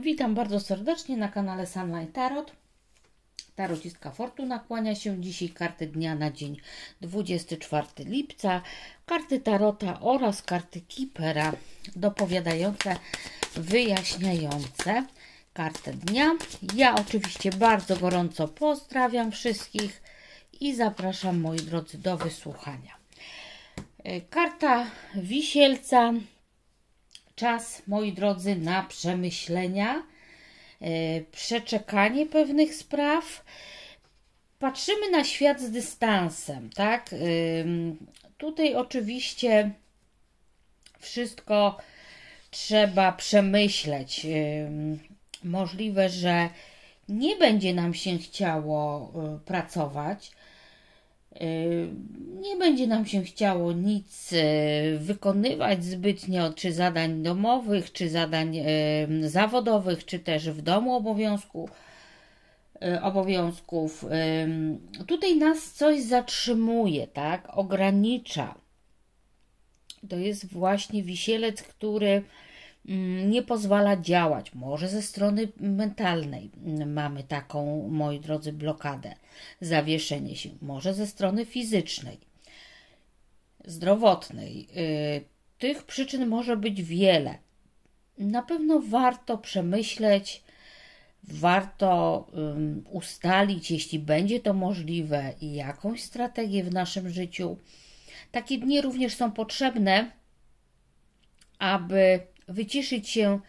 Witam bardzo serdecznie na kanale Sunlight Tarot. Tarociska Fortuna kłania się dzisiaj karty dnia na dzień 24 lipca, karty Tarota oraz karty Kipera dopowiadające, wyjaśniające kartę dnia. Ja oczywiście bardzo gorąco pozdrawiam wszystkich i zapraszam moi drodzy do wysłuchania. Karta Wisielca czas, moi drodzy, na przemyślenia, e, przeczekanie pewnych spraw. Patrzymy na świat z dystansem, tak? Tutaj oczywiście wszystko trzeba przemyśleć. Możliwe, że nie będzie nam się chciało y, pracować, Yy, nie będzie nam się chciało nic yy, wykonywać zbytnio, czy zadań domowych, czy zadań yy, zawodowych, czy też w domu obowiązku, obowiązków. Tutaj nas coś zatrzymuje, tak? Ogranicza. To jest właśnie wisielec, który Mm, nie pozwala działać. Może ze strony mentalnej mm, mamy taką, moi drodzy, blokadę, zawieszenie się, może ze strony fizycznej, zdrowotnej. Y, tych przyczyn może być wiele. Na pewno warto przemyśleć, warto um, ustalić, jeśli będzie to możliwe, jakąś strategię w naszym życiu. Takie dni również są potrzebne, aby wyciszyć się,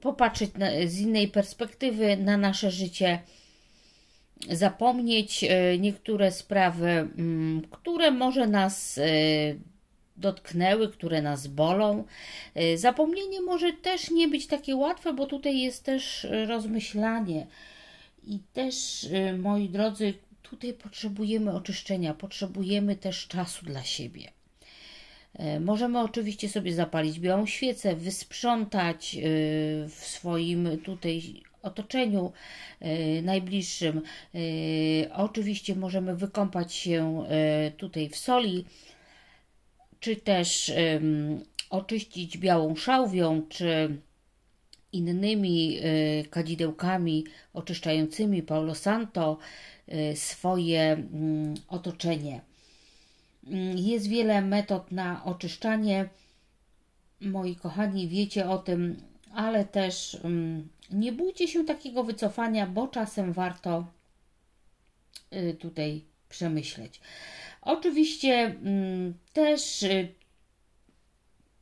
popatrzeć na, z innej perspektywy na nasze życie, zapomnieć e, niektóre sprawy, mm, które może nas e, dotknęły, które nas bolą. E, zapomnienie może też nie być takie łatwe, bo tutaj jest też rozmyślanie. I też, moi drodzy, tutaj potrzebujemy oczyszczenia, potrzebujemy też czasu dla siebie. E, możemy oczywiście sobie zapalić białą świecę, wysprzątać e, w swoim tutaj otoczeniu e, najbliższym. Oczywiście możemy wykąpać się tutaj w soli, czy też oczyścić białą szałwią, czy innymi kadzidełkami oczyszczającymi Paulo Santo swoje mm, otoczenie. Mm, jest wiele metod na oczyszczanie. Moi kochani, wiecie o tym, ale też mm, nie bójcie się takiego wycofania, bo czasem warto y, tutaj przemyśleć. Oczywiście mm, też y,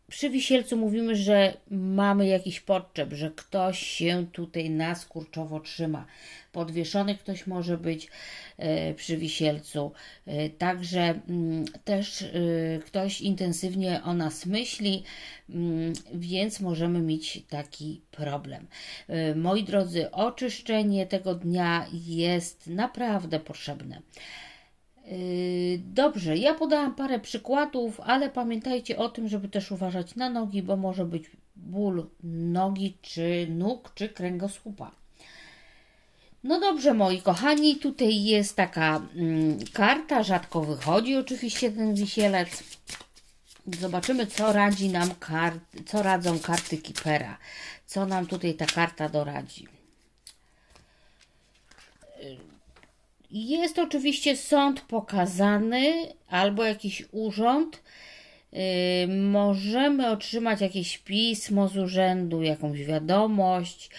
przy wisielcu mówimy, że mamy jakiś podczep, że ktoś się tutaj nas kurczowo trzyma. Podwieszony ktoś może być e, przy wisielcu. E, także mm, też e, ktoś intensywnie o nas myśli, mm, więc możemy mieć taki problem. Moi drodzy, oczyszczenie tego dnia jest naprawdę potrzebne. Yy, dobrze, ja podałam parę przykładów, ale pamiętajcie o tym, żeby też uważać na nogi, bo może być ból nogi, czy nóg, czy kręgosłupa. No dobrze, moi kochani, tutaj jest taka mm, karta, rzadko wychodzi oczywiście ten wisielec. Zobaczymy, co radzi nam kart, co radzą karty Kipera, co nam tutaj ta karta doradzi. Jest oczywiście sąd pokazany albo jakiś urząd. Y, możemy otrzymać jakieś pismo z urzędu, jakąś wiadomość,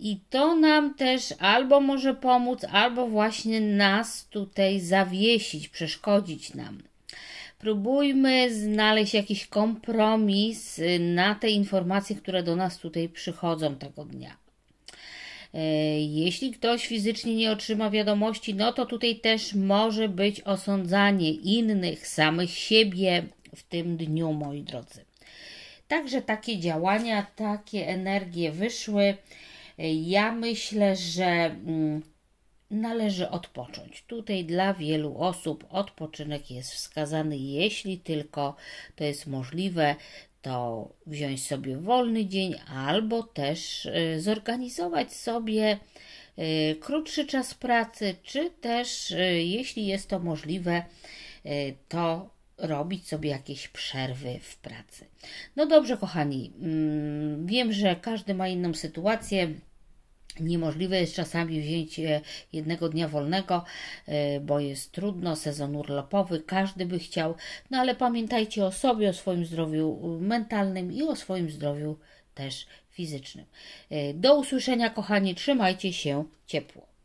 i to nam też albo może pomóc, albo właśnie nas tutaj zawiesić, przeszkodzić nam. Próbujmy znaleźć jakiś kompromis y, na te informacje, które do nas tutaj przychodzą tego dnia. E, jeśli ktoś fizycznie nie otrzyma wiadomości, no to tutaj też może być osądzanie innych, samych siebie w tym dniu, moi drodzy. Także takie działania, takie energie wyszły. E, ja myślę, że mm, należy odpocząć. Tutaj dla wielu osób odpoczynek jest wskazany, jeśli tylko to jest możliwe to wziąć sobie wolny dzień albo też y, zorganizować sobie y, krótszy czas pracy, czy też, y, jeśli jest to możliwe, to robić sobie jakieś przerwy w pracy. No dobrze, kochani, mm, wiem, że każdy ma inną sytuację. Niemożliwe jest czasami wzięcie jednego dnia wolnego, e, bo jest trudno, sezon urlopowy, każdy by chciał, no ale pamiętajcie o sobie, o swoim zdrowiu mentalnym i o swoim zdrowiu też fizycznym. E, do usłyszenia, kochani, trzymajcie się ciepło.